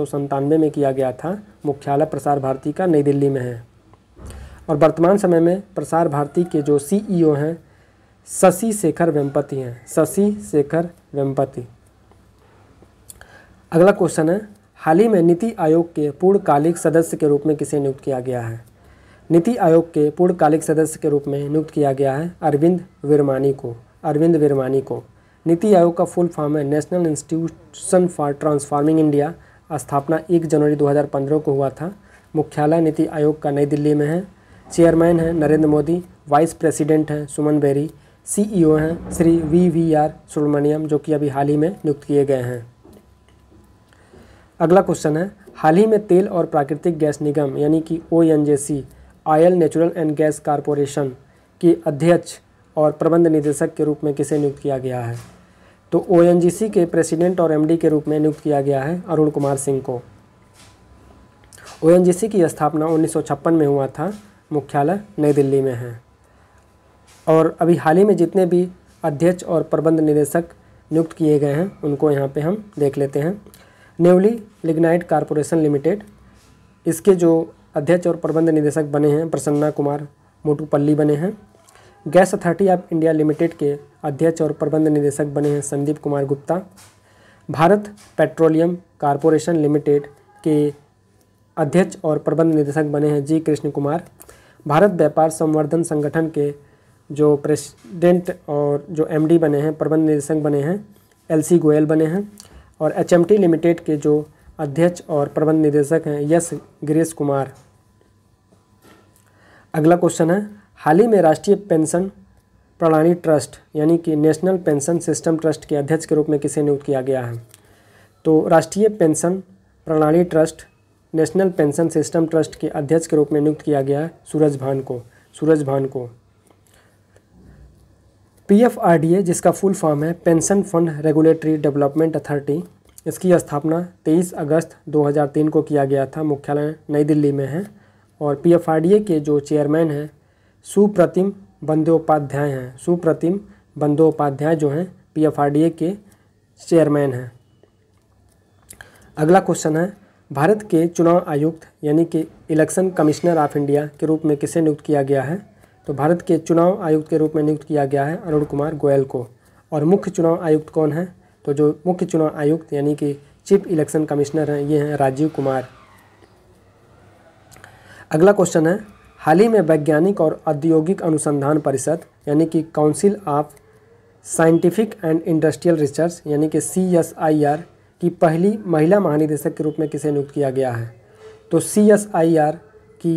Speaker 1: में किया गया था मुख्यालय प्रसार भारती का नई दिल्ली में है और वर्तमान समय में प्रसार भारती के जो सीईओ e हैं शशि शेखर वेम्पति हैं शशि शेखर वेम्पति अगला क्वेश्चन है हाल ही में नीति आयोग के पूर्णकालिक सदस्य के रूप में किसे नियुक्त किया गया है नीति आयोग के पूर्णकालिक सदस्य के रूप में नियुक्त किया गया है अरविंद विरमानी को अरविंद विरमानी को नीति आयोग का फुल फॉर्म है national institution for transforming India स्थापना 1 जनवरी 2015 को हुआ था मुख्यालय नीति आयोग का नई दिल्ली में है चेयरमैन है नरेंद्र मोदी वाइस प्रेसिडेंट हैं सुमन बेरी सीईओ हैं Shri V V R Subrahmanyam जो कि अभी हाल ही में नियुक्त किए गए हैं अगला क्वेश्चन है हाल ही में तेल और प्राकृतिक गैस निगम यानी कि O N G C oil natural and gas corporation की अध्यक्ष और प्रबंध निदेशक के रूप में किसे नियुक्त किया गया है तो ओ एन जी सी के प्रेसिडेंट और एम डी के रूप में नियुक्त किया गया है अरुण कुमार सिंह को ओ एन जी सी की स्थापना उन्नीस सौ छप्पन में हुआ था मुख्यालय नई दिल्ली में है और अभी हाल ही में जितने भी अध्यक्ष और प्रबंध निदेशक नियुक्त किए गए हैं उनको यहाँ पे हम देख लेते हैं नेवली लिग्नाइट कारपोरेशन लिमिटेड इसके जो अध्यक्ष और प्रबंध निदेशक बने हैं प्रसन्ना कुमार मोटूपल्ली बने हैं gas authority of India limited के अध्यक्ष और प्रबंध निदेशक बने हैं Sandeep Kumar Gupta Bharat petroleum corporation limited के अध्यक्ष और प्रबंध निदेशक बने हैं जी कृष्ण कुमार भारत व्यापार संवर्धन संगठन के जो प्रेसिडेंट और जो एमडी बने हैं प्रबंध निदेशक बने हैं एलसी गोयल बने हैं और एच लिमिटेड के जो अध्यक्ष और प्रबंध निदेशक हैं यस गिरीश कुमार अगला क्वेश्चन है हाल ही में राष्ट्रीय पेंशन प्रणाली ट्रस्ट यानी कि नेशनल पेंशन सिस्टम ट्रस्ट के अध्यक्ष के रूप में किसे नियुक्त किया गया है तो राष्ट्रीय पेंशन प्रणाली trust national pension system trust के अध्यक्ष के रूप में नियुक्त किया गया है सूरज भान को सूरज भान को पीएफआरडीए जिसका फुल फॉर्म है pension fund regulatory development authority इसकी स्थापना 23 अगस्त 2003 को किया गया था मुख्यालय नई दिल्ली में है और पीएफआरडीए के जो चेयरमैन हैं सुप्रतिम बंदोपाध्याय हैं सुप्रतिम बंदोपाध्याय जो हैं पीएफआरडीए के चेयरमैन हैं अगला क्वेश्चन है भारत के चुनाव आयुक्त यानी कि इलेक्शन कमिश्नर ऑफ इंडिया के रूप में किसे नियुक्त किया गया है तो भारत के चुनाव आयुक्त के रूप में नियुक्त किया गया है अरुण कुमार गोयल को और मुख्य चुनाव आयुक्त कौन है तो जो मुख्य चुनाव आयुक्त यानी कि चीफ इलेक्शन कमिश्नर हैं ये हैं राजीव कुमार अगला क्वेश्चन है हाल ही में वैज्ञानिक और औद्योगिक अनुसंधान परिषद यानी कि council of scientific and industrial research यानी कि सी एस आई आर की पहली महिला महानिदेशक के रूप में किसे नियुक्त किया गया है तो सी एस आई आर की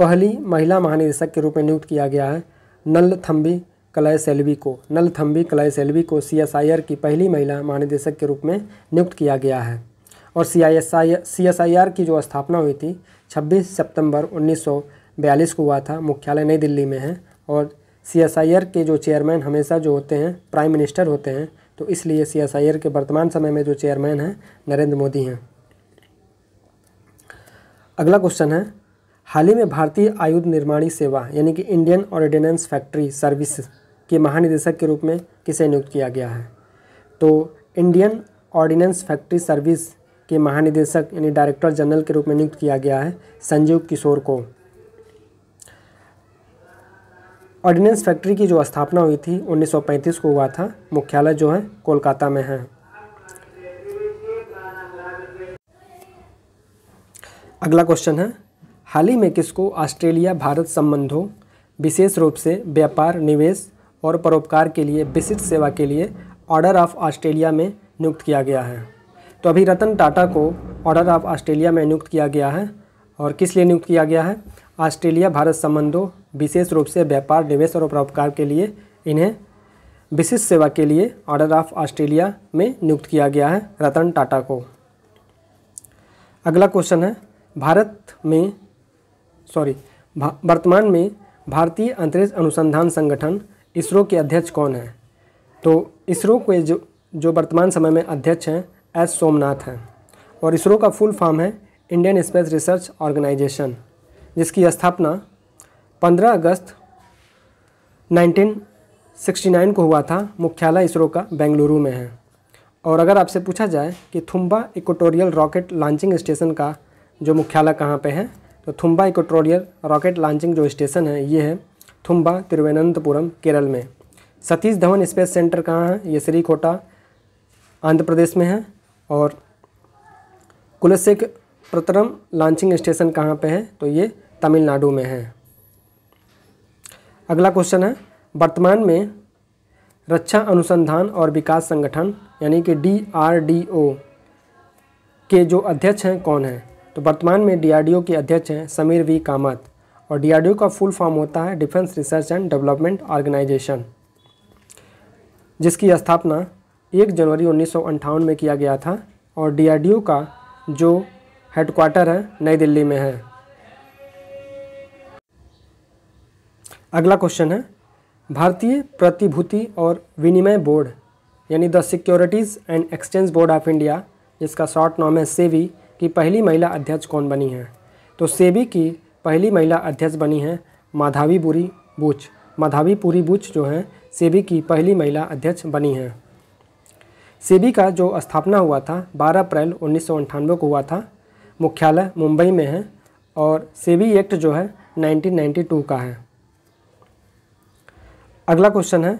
Speaker 1: पहली महिला महानिदेशक के रूप में नियुक्त किया गया है नल थम्बी कलय सेल्वी को नल थम्बी कलय सेल्वी को सी की पहली महिला महानिदेशक के रूप में नियुक्त किया गया है और C I S I C S I R की जो स्थापना हुई थी 26 सितंबर 1942 को हुआ था मुख्यालय नई दिल्ली में है और सी एस आई आर के जो चेयरमैन हमेशा जो होते हैं प्राइम मिनिस्टर होते हैं तो इसलिए सी एस आई आर के वर्तमान समय में जो चेयरमैन हैं नरेंद्र मोदी हैं अगला क्वेश्चन है हाल ही में भारतीय आयुध निर्माणी सेवा यानी कि इंडियन ऑर्डिनेंस फैक्ट्री सर्विस के महानिदेशक के रूप में किसे नियुक्त किया गया है तो इंडियन ऑर्डिनेंस फैक्ट्री सर्विस के महानिदेशक यानी डायरेक्टर जनरल के रूप में नियुक्त किया गया है संजीव किशोर को ऑर्डिनेंस फैक्ट्री की जो स्थापना हुई थी 1935 को हुआ था मुख्यालय जो है कोलकाता में है अगला क्वेश्चन है हाल ही में किसको ऑस्ट्रेलिया भारत संबंधों विशेष रूप से व्यापार निवेश और परोपकार के लिए विशिष्ट सेवा के लिए ऑर्डर ऑफ ऑस्ट्रेलिया में नियुक्त किया गया है तो अभी रतन टाटा को ऑर्डर ऑफ ऑस्ट्रेलिया में नियुक्त किया गया है और किस लिए नियुक्त किया गया है ऑस्ट्रेलिया भारत संबंधों विशेष रूप से व्यापार निवेश और परोपकार के लिए इन्हें विशिष्ट सेवा के लिए ऑर्डर ऑफ ऑस्ट्रेलिया में नियुक्त किया गया है रतन टाटा को अगला क्वेश्चन है भारत में सॉरी वर्तमान में भारतीय अंतरिक्ष अनुसंधान संगठन इसरो के अध्यक्ष कौन हैं तो इसरो के जो जो वर्तमान समय में अध्यक्ष हैं एस सोमनाथ हैं और इसरो का फुल फॉर्म है इंडियन स्पेस रिसर्च ऑर्गेनाइजेशन जिसकी स्थापना 15 अगस्त 1969 को हुआ था मुख्यालय इसरो का बेंगलुरु में है और अगर आपसे पूछा जाए कि Thumba equatorial rocket launching station का जो मुख्यालय कहाँ पे है तो थुम्बा इक्वेटोरियल रॉकेट लॉन्चिंग जो स्टेशन है ये है थुम्बा तिरुवनंतपुरम केरल में सतीश धवन स्पेस सेंटर कहाँ है ये श्रीकोटा आंध्र प्रदेश में है और कुलसेक प्रतरम लॉन्चिंग स्टेशन कहाँ पे है तो ये तमिलनाडु में है अगला क्वेश्चन है वर्तमान में रक्षा अनुसंधान और विकास संगठन यानी कि डी के जो अध्यक्ष हैं कौन हैं तो वर्तमान में डीआरडीओ के अध्यक्ष हैं समीर वी कामत और डीआरडीओ का फुल फॉर्म होता है defence research and development organisation जिसकी स्थापना 1 जनवरी उन्नीस में किया गया था और डीआरडीओ का जो हेडक्वार्टर है नई दिल्ली में है अगला क्वेश्चन है भारतीय प्रतिभूति और विनिमय बोर्ड यानी the securities and exchange board of India जिसका शॉर्ट नाम है सेवी कि पहली महिला अध्यक्ष कौन बनी है तो सेबी की पहली महिला अध्यक्ष बनी है माधावी बुरी बुच माधावी पुरी बुच जो है सेबी की पहली महिला अध्यक्ष बनी है सेबी का जो स्थापना हुआ था 12 अप्रैल उन्नीस को हुआ था मुख्यालय मुंबई में है और सेबी एक्ट जो है 1992 का है अगला क्वेश्चन है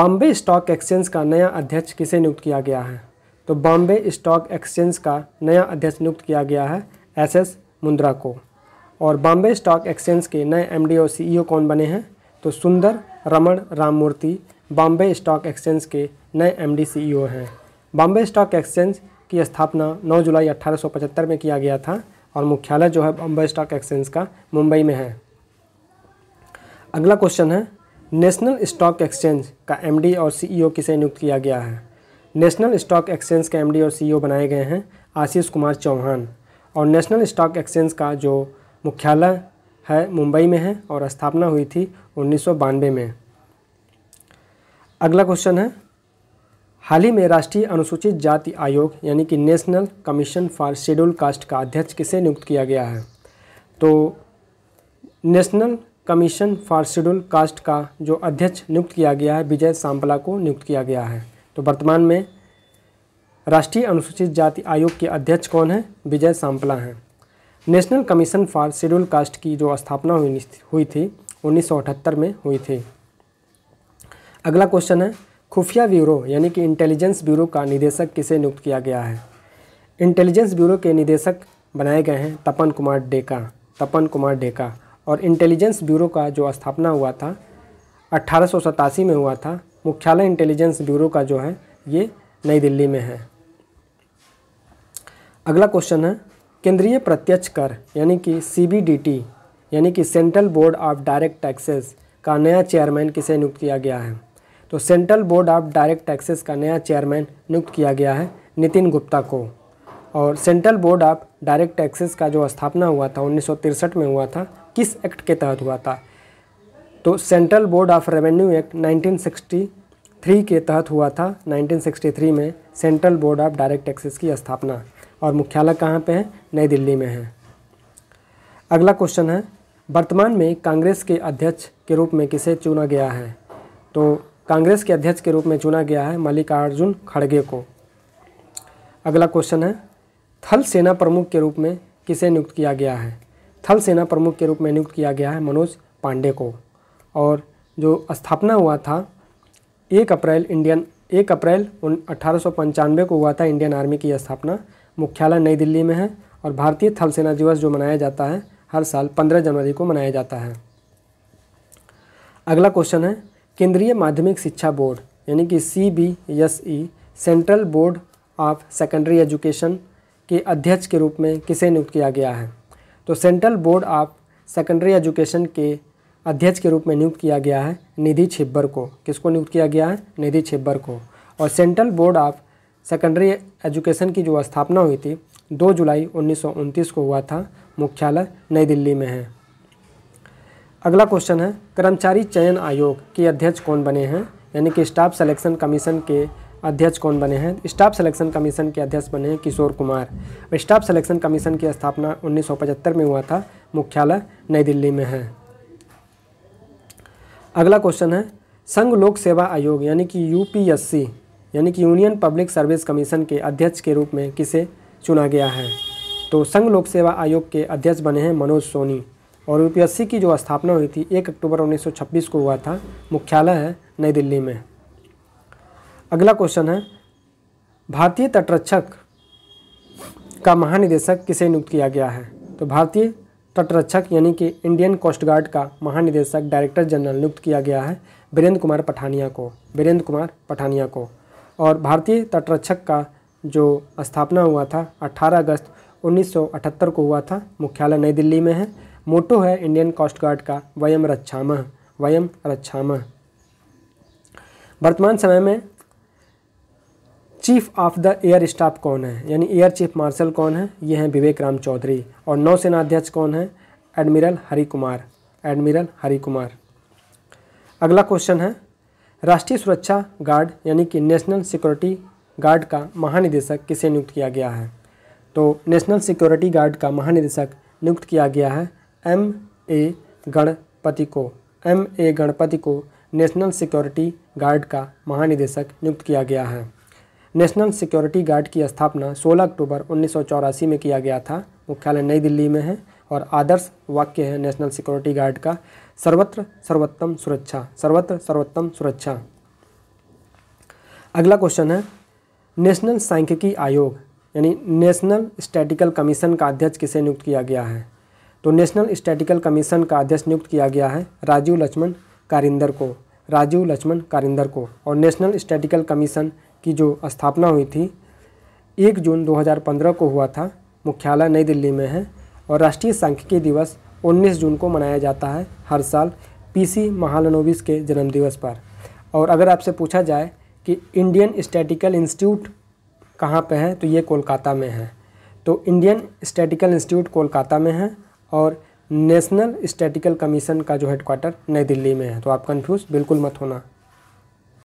Speaker 1: बॉम्बे स्टॉक एक्सचेंज का नया अध्यक्ष किसे नियुक्त किया गया है तो बॉम्बे स्टॉक एक्सचेंज का नया अध्यक्ष नियुक्त किया गया है एस एस मुंद्रा को और बॉम्बे स्टॉक एक्सचेंज के नए एम डी और सी कौन बने हैं तो सुंदर रमण राममूर्ति बॉम्बे स्टॉक एक्सचेंज के नए एम डी सी हैं बॉम्बे स्टॉक एक्सचेंज की स्थापना 9 जुलाई 1875 में किया गया था और मुख्यालय जो है बॉम्बे स्टॉक एक्सचेंज का मुंबई में है अगला क्वेश्चन है नेशनल स्टॉक एक्सचेंज का एमडी और सीईओ किसे नियुक्त किया गया है नेशनल स्टॉक एक्सचेंज का एमडी और सीईओ e बनाए गए हैं आशीष कुमार चौहान और नेशनल स्टॉक एक्सचेंज का जो मुख्यालय है मुंबई में है और स्थापना हुई थी उन्नीस में अगला क्वेश्चन है हाल ही में राष्ट्रीय अनुसूचित जाति आयोग यानी कि national commission for schedule caste का अध्यक्ष किसे नियुक्त किया गया है तो national commission for schedule caste का जो अध्यक्ष नियुक्त किया गया है विजय सांपला को नियुक्त किया गया है तो वर्तमान में राष्ट्रीय अनुसूचित जाति आयोग के अध्यक्ष कौन हैं विजय सांपला हैं national commission for schedule caste की जो स्थापना हुई हुई थी उन्नीस में हुई थी अगला क्वेश्चन है खुफिया ब्यूरो यानी कि इंटेलिजेंस ब्यूरो का निदेशक किसे नियुक्त किया गया है इंटेलिजेंस ब्यूरो के निदेशक बनाए गए हैं तपन कुमार डेका तपन कुमार डेका और इंटेलिजेंस ब्यूरो का जो स्थापना हुआ था अट्ठारह में हुआ था मुख्यालय इंटेलिजेंस ब्यूरो का जो है ये नई दिल्ली में है अगला क्वेश्चन है केंद्रीय प्रत्यक्ष कर यानी कि सीबीडीटी यानी कि central board of direct taxes का नया चेयरमैन किसे नियुक्त किया गया है तो central board of direct taxes का नया चेयरमैन नियुक्त किया गया है नितिन गुप्ता को और central board of direct taxes का जो स्थापना हुआ था उन्नीस में हुआ था किस एक्ट के तहत हुआ था तो central board of revenue act nineteen three के तहत हुआ था 1963 में central board of direct taxes की स्थापना और मुख्यालय कहाँ पे है नई दिल्ली में है अगला क्वेश्चन है वर्तमान में कांग्रेस के अध्यक्ष के रूप में किसे चुना गया है तो कांग्रेस के अध्यक्ष के रूप में चुना गया है मल्लिकार्जुन खड़गे को अगला क्वेश्चन है थल सेना प्रमुख के रूप में किसे नियुक्त किया गया है थल सेना प्रमुख के रूप में नियुक्त किया गया है मनोज पांडे को और जो स्थापना हुआ था एक अप्रैल इंडियन एक अप्रैल अठारह को हुआ था इंडियन आर्मी की स्थापना मुख्यालय नई दिल्ली में है और भारतीय थल सेना दिवस जो मनाया जाता है हर साल 15 जनवरी को मनाया जाता है अगला क्वेश्चन है केंद्रीय माध्यमिक शिक्षा बोर्ड यानी कि C B S E central board of secondary education के अध्यक्ष के रूप में किसे नियुक्त किया गया है तो central board of secondary education के अध्यक्ष के रूप में नियुक्त किया गया है निधि छिब्बर को किसको नियुक्त किया गया है निधि छिब्बर को और central board of secondary education की जो स्थापना हुई थी 2 जुलाई उन्नीस को हुआ था मुख्यालय नई दिल्ली में है अगला क्वेश्चन है कर्मचारी चयन आयोग के अध्यक्ष कौन बने हैं यानी कि स्टाफ सिलेक्शन कमीशन के अध्यक्ष कौन बने हैं स्टाफ सिलेक्शन कमीशन के अध्यक्ष बने हैं Kishore Kumar staff selection commission की स्थापना 1975 में हुआ था मुख्यालय नई दिल्ली में है अगला क्वेश्चन है संघ लोक सेवा आयोग यानी कि यूपीएससी यानी कि यूनियन पब्लिक सर्विस कमीशन के अध्यक्ष के रूप में किसे चुना गया है तो संघ लोक सेवा आयोग के अध्यक्ष बने हैं मनोज सोनी और यूपीएससी की जो स्थापना हुई थी एक अक्टूबर 1926 को हुआ था मुख्यालय है नई दिल्ली में अगला क्वेश्चन है भारतीय तटरक्षक का महानिदेशक किसे नियुक्त किया गया है तो भारतीय तटरक्षक यानी कि इंडियन कोस्ट गार्ड का महानिदेशक डायरेक्टर जनरल नियुक्त किया गया है वीरेंद्र कुमार पठानिया को वीरेंद्र कुमार पठानिया को और भारतीय तटरक्षक का जो स्थापना हुआ था 18 अगस्त 1978 को हुआ था मुख्यालय नई दिल्ली में है मोटो है इंडियन कोस्ट गार्ड का वयम रक्षामह वयम रक्षामह वर्तमान समय में chief of the air staff कौन है यानी एयर चीफ मार्शल कौन है ये हैं विवेक राम चौधरी और नौसेना अध्यक्ष कौन है एडमिरल हरी कुमार एडमिरल हरी कुमार अगला क्वेश्चन है राष्ट्रीय सुरक्षा गार्ड यानी कि नेशनल सिक्योरिटी गार्ड का महानिदेशक किसे नियुक्त किया गया है तो नेशनल सिक्योरिटी गार्ड का महानिदेशक नियुक्त किया गया है एम ए गणपति को एम ए गणपति को नेशनल सिक्योरिटी गार्ड का महानिदेशक नियुक्त किया गया है नेशनल सिक्योरिटी गार्ड की स्थापना 16 अक्टूबर उन्नीस में किया गया था मुख्यालय नई दिल्ली में है और आदर्श वाक्य है नेशनल सिक्योरिटी गार्ड का सर्वत्र सर्वोत्तम सुरक्षा सर्वत्र सर्वोत्तम सुरक्षा अगला क्वेश्चन है नेशनल सांख्यिकी आयोग यानी नेशनल स्टैटिकल कमीशन का अध्यक्ष किसे नियुक्त किया गया है तो नेशनल स्टैटिकल कमीशन का अध्यक्ष नियुक्त किया गया है राजीव लक्ष्मण कारिंदर को राजीव लक्ष्मण कारिंदर को और नेशनल स्टैटिकल कमीशन की जो स्थापना हुई थी एक जून 2015 को हुआ था मुख्यालय नई दिल्ली में है और राष्ट्रीय सांख्यिकी दिवस 19 जून को मनाया जाता है हर साल पीसी महालनोविस के जन्मदिवस पर और अगर आपसे पूछा जाए कि इंडियन स्टैटिकल इंस्टीट्यूट कहाँ पे है तो ये कोलकाता में है तो इंडियन स्टैटिकल इंस्टीट्यूट कोलकाता में है और नेशनल स्टैटिकल कमीशन का जो हेडक्वार्टर नई दिल्ली में है तो आप कन्फ्यूज़ बिल्कुल मत होना